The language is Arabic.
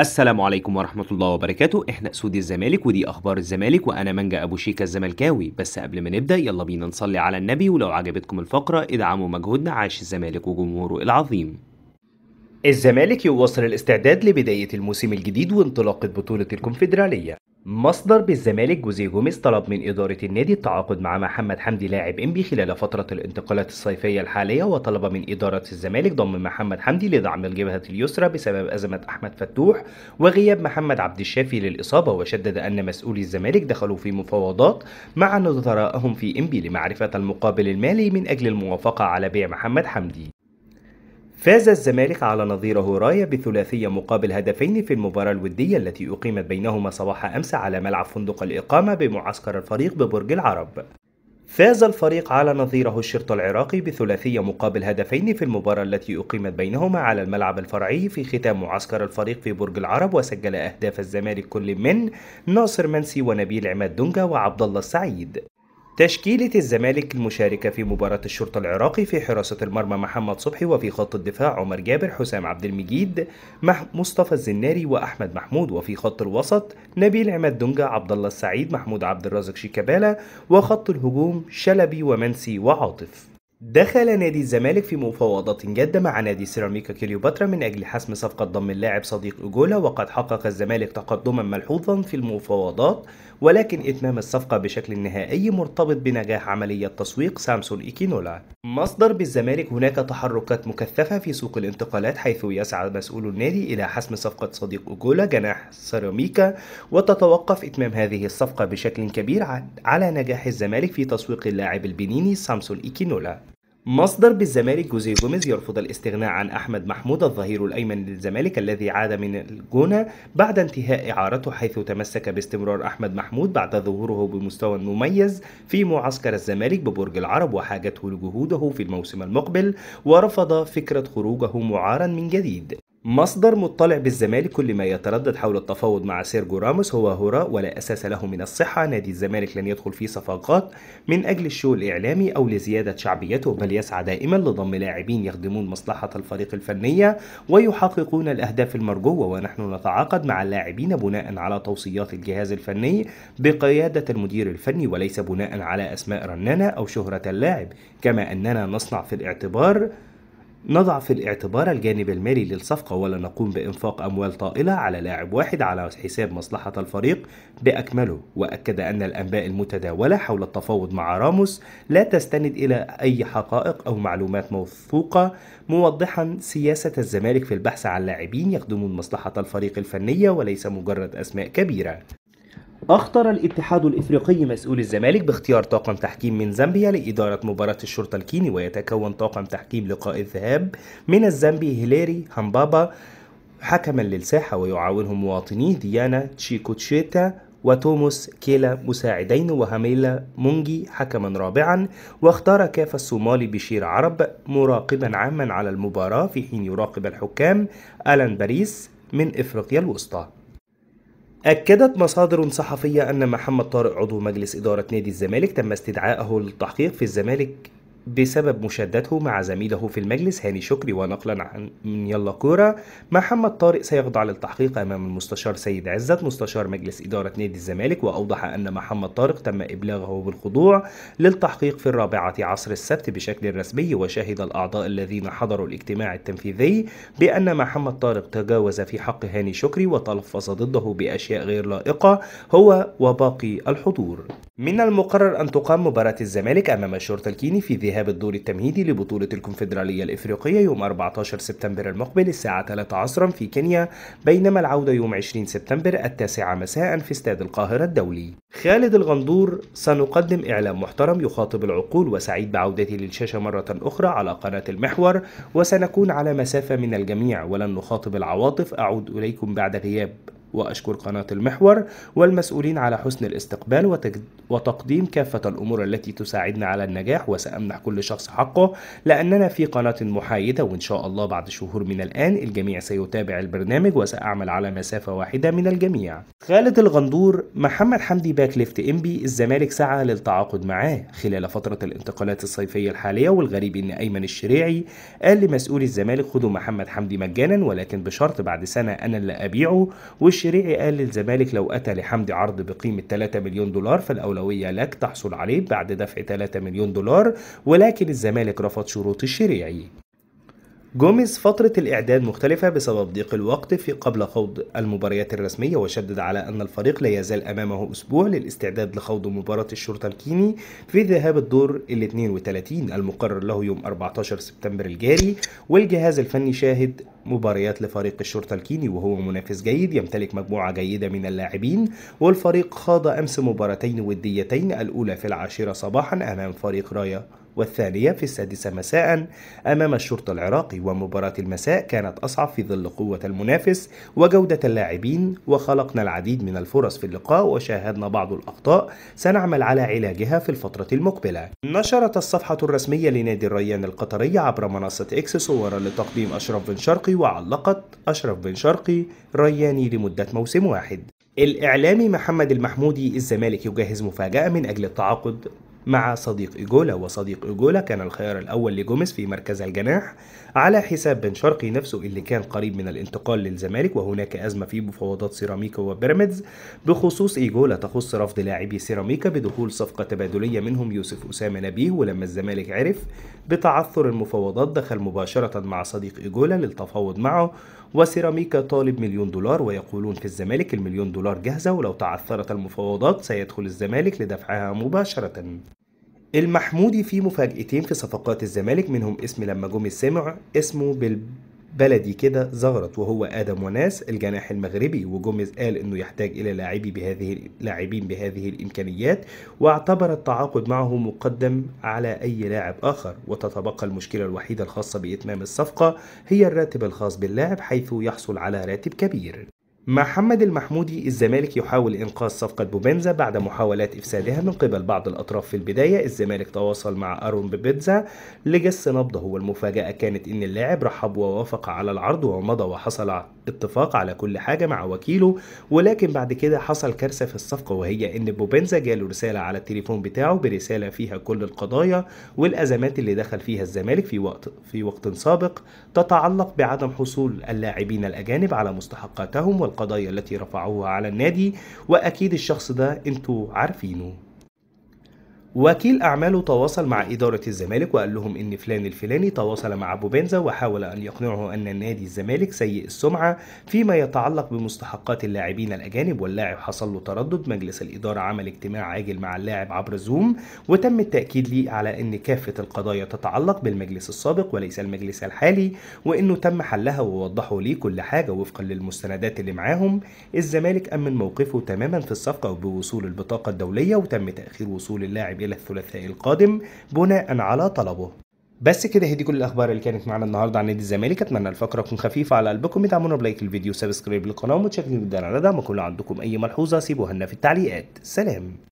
السلام عليكم ورحمة الله وبركاته احنا اسود الزمالك ودي اخبار الزمالك وانا منجا ابو شيكا الزملكاوي بس قبل ما نبدأ يلا بينا نصلي على النبي ولو عجبتكم الفقرة ادعموا مجهودنا عاش الزمالك وجمهوره العظيم الزمالك يواصل الاستعداد لبداية الموسم الجديد وانطلاقة بطولة الكونفدرالية مصدر بالزمالك جوزيه جوميز طلب من إدارة النادي التعاقد مع محمد حمدي لاعب إنبي خلال فترة الانتقالات الصيفية الحالية وطلب من إدارة الزمالك ضم محمد حمدي لدعم الجبهة اليسرى بسبب أزمة أحمد فتوح وغياب محمد عبد الشافي للإصابة وشدد أن مسؤولي الزمالك دخلوا في مفاوضات مع نظرائهم في إنبي لمعرفة المقابل المالي من أجل الموافقة على بيع محمد حمدي فاز الزمالك على نظيره رايا بثلاثية مقابل هدفين في المباراة الودية التي أقيمت بينهما صباح أمس على ملعب فندق الإقامة بمعسكر الفريق ببرج العرب فاز الفريق على نظيره الشرطة العراقي بثلاثية مقابل هدفين في المباراة التي أقيمت بينهما على الملعب الفرعي في ختام معسكر الفريق في برج العرب وسجل أهداف الزمالك كل من ناصر منسي ونبيل عماد دونجا وعبد الله السعيد تشكيلة الزمالك المشاركة في مباراة الشرطة العراقي في حراسة المرمى محمد صبحي وفي خط الدفاع عمر جابر حسام عبد المجيد مصطفى الزناري وأحمد محمود وفي خط الوسط نبيل عماد دونجا عبد الله السعيد محمود عبد الرازق شيكابالا وخط الهجوم شلبي ومنسي وعاطف دخل نادي الزمالك في مفاوضات جادة مع نادي سيراميكا كليوباترا من أجل حسم صفقة ضم اللاعب صديق أجولا وقد حقق الزمالك تقدما ملحوظا في المفاوضات ولكن إتمام الصفقة بشكل نهائي مرتبط بنجاح عملية تسويق سامسون إيكينولا مصدر بالزمالك هناك تحركات مكثفة في سوق الانتقالات حيث يسعى مسؤول النادي إلى حسم صفقة صديق أجولا جناح سيراميكا وتتوقف إتمام هذه الصفقة بشكل كبير على نجاح الزمالك في تسويق اللاعب البنيني سامسون إيكينولا مصدر بالزمالك جوزيه جوميز يرفض الاستغناء عن احمد محمود الظهير الايمن للزمالك الذي عاد من الجونه بعد انتهاء اعارته حيث تمسك باستمرار احمد محمود بعد ظهوره بمستوى مميز في معسكر الزمالك ببرج العرب وحاجته لجهوده في الموسم المقبل ورفض فكره خروجه معارا من جديد مصدر مطلع بالزمالك كل ما يتردد حول التفاوض مع سيرجو راموس هو هراء ولا أساس له من الصحة نادي الزمالك لن يدخل في صفقات من أجل الشو الإعلامي أو لزيادة شعبيته بل يسعى دائما لضم لاعبين يخدمون مصلحة الفريق الفنية ويحققون الأهداف المرجوة ونحن نتعاقد مع اللاعبين بناء على توصيات الجهاز الفني بقيادة المدير الفني وليس بناء على أسماء رنانة أو شهرة اللاعب كما أننا نصنع في الاعتبار نضع في الاعتبار الجانب المالي للصفقة ولا نقوم بإنفاق أموال طائلة على لاعب واحد على حساب مصلحة الفريق بأكمله وأكد أن الأنباء المتداولة حول التفاوض مع راموس لا تستند إلى أي حقائق أو معلومات موثوقة موضحا سياسة الزمالك في البحث عن لاعبين يخدمون مصلحة الفريق الفنية وليس مجرد أسماء كبيرة أخطر الاتحاد الإفريقي مسؤول الزمالك باختيار طاقم تحكيم من زامبيا لإدارة مباراة الشرطة الكيني ويتكون طاقم تحكيم لقاء الذهاب من الزامبي هيلاري همبابا حكما للساحة ويعاونه مواطنيه ديانا تشيكوتشيتا وتوموس كيلا مساعدين وهاميلا مونجي حكما رابعا واختار كاف الصومالي بشير عرب مراقبا عاما على المباراة في حين يراقب الحكام ألان باريس من إفريقيا الوسطى أكدت مصادر صحفية أن محمد طارق عضو مجلس إدارة نادي الزمالك تم استدعائه للتحقيق في الزمالك بسبب مشادته مع زميله في المجلس هاني شكري ونقلا عن من يلا كورة محمد طارق سيخضع للتحقيق أمام المستشار سيد عزت مستشار مجلس إدارة نادي الزمالك وأوضح أن محمد طارق تم إبلاغه بالخضوع للتحقيق في الرابعة عصر السبت بشكل رسمي وشهد الأعضاء الذين حضروا الاجتماع التنفيذي بأن محمد طارق تجاوز في حق هاني شكري وتلفظ ضده بأشياء غير لائقة هو وباقي الحضور من المقرر أن تقام مباراة الزمالك أمام الشرطة الكيني في ذهاب ذهاب الدور التمهيدي لبطولة الكونفدرالية الإفريقية يوم 14 سبتمبر المقبل الساعة 3 عصرا في كينيا بينما العودة يوم 20 سبتمبر التاسعة مساء في استاد القاهرة الدولي خالد الغندور سنقدم إعلام محترم يخاطب العقول وسعيد بعودتي للشاشة مرة أخرى على قناة المحور وسنكون على مسافة من الجميع ولن نخاطب العواطف أعود إليكم بعد غياب وأشكر قناة المحور والمسؤولين على حسن الاستقبال وتقديم كافة الأمور التي تساعدنا على النجاح وسأمنح كل شخص حقه لأننا في قناة محايدة وإن شاء الله بعد شهور من الآن الجميع سيتابع البرنامج وسأعمل على مسافة واحدة من الجميع خالد الغندور محمد حمدي باك ليفت إنبي الزمالك سعى للتعاقد معاه خلال فترة الانتقالات الصيفية الحالية والغريب إن أيمن الشريعي قال لمسؤول الزمالك خذوا محمد حمدي مجانا ولكن بشرط بعد سنة أنا اللي أبيعه وش الشريعي قال للزمالك لو أتى لحمدي عرض بقيمة 3 مليون دولار فالأولوية لك تحصل عليه بعد دفع 3 مليون دولار ولكن الزمالك رفض شروط الشريعي جوميز فترة الإعداد مختلفة بسبب ضيق الوقت في قبل خوض المباريات الرسمية وشدد على أن الفريق لا يزال أمامه أسبوع للاستعداد لخوض مباراة الشرطة الكيني في ذهاب الدور ال 32 المقرر له يوم 14 سبتمبر الجاري والجهاز الفني شاهد مباريات لفريق الشرطة الكيني وهو منافس جيد يمتلك مجموعة جيدة من اللاعبين والفريق خاض أمس مباراتين وديتين الأولى في العاشرة صباحا أمام فريق رايا والثانية في السادسة مساء أمام الشرطة العراقي ومباراة المساء كانت أصعب في ظل قوة المنافس وجودة اللاعبين وخلقنا العديد من الفرص في اللقاء وشاهدنا بعض الأخطاء سنعمل على علاجها في الفترة المقبلة نشرت الصفحة الرسمية لنادي الريان القطري عبر منصة إكس صورا لتقديم أشرف بن شرقي وعلقت أشرف بن شرقي رياني لمدة موسم واحد الإعلامي محمد المحمودي الزمالك يجهز مفاجأة من أجل التعاقد مع صديق إيجولا وصديق إيجولا كان الخيار الأول لجوميز في مركز الجناح على حساب بن شرقي نفسه اللي كان قريب من الانتقال للزمالك وهناك أزمة في مفاوضات سيراميكا وبيراميدز بخصوص إيجولا تخص رفض لاعبي سيراميكا بدخول صفقة تبادلية منهم يوسف أسامة نبيه ولما الزمالك عرف بتعثر المفاوضات دخل مباشرة مع صديق إيجولا للتفاوض معه وسيراميكا طالب مليون دولار ويقولون في الزمالك المليون دولار جاهزة ولو تعثرت المفاوضات سيدخل الزمالك لدفعها مباشرة المحمودي فيه مفاجأتين في صفقات الزمالك منهم اسم لما جم السمع اسمه بالب بلدي كده ظهرت وهو ادم وناس الجناح المغربي وجوميز قال انه يحتاج الى لاعبي بهذه لاعبين بهذه الامكانيات واعتبر التعاقد معه مقدم على اي لاعب اخر وتتبقى المشكله الوحيده الخاصه باتمام الصفقه هي الراتب الخاص باللاعب حيث يحصل على راتب كبير محمد المحمودي الزمالك يحاول إنقاذ صفقة بوبنزا بعد محاولات إفسادها من قبل بعض الأطراف في البداية الزمالك تواصل مع أرون بوبنزا لجس نبضه والمفاجأة كانت إن اللاعب رحب ووافق على العرض ومضى وحصل اتفاق على كل حاجة مع وكيله ولكن بعد كده حصل كارثة في الصفقة وهي إن بوبنزا جاله رسالة على التليفون بتاعه برسالة فيها كل القضايا والأزمات اللي دخل فيها الزمالك في وقت في وقت سابق تتعلق بعدم حصول اللاعبين الأجانب على مستحقاتهم القضايا التي رفعوها على النادي واكيد الشخص ده انتوا عارفينه وكيل أعماله تواصل مع إدارة الزمالك وقال لهم إن فلان الفلاني تواصل مع بوبنزا وحاول أن يقنعه أن نادي الزمالك سيء السمعة فيما يتعلق بمستحقات اللاعبين الأجانب واللاعب حصل له تردد مجلس الإدارة عمل اجتماع عاجل مع اللاعب عبر زوم وتم التأكيد لي على أن كافة القضايا تتعلق بالمجلس السابق وليس المجلس الحالي وأنه تم حلها ووضحوا لي كل حاجة وفقا للمستندات اللي معاهم الزمالك أمن موقفه تماما في الصفقة وبوصول البطاقة الدولية وتم تأخير وصول اللاعب إلى الثلاثاء القادم بناء على طلبه بس كده هي دي كل الاخبار اللي كانت معانا النهارده عن نادي الزمالك اتمنى الفقره تكون خفيفه على قلبكم ادعمونا بلايك الفيديو سبسكرايب للقناه ومتشكرين جدا على دعمكم لو عندكم اي ملحوظه سيبوها لنا في التعليقات سلام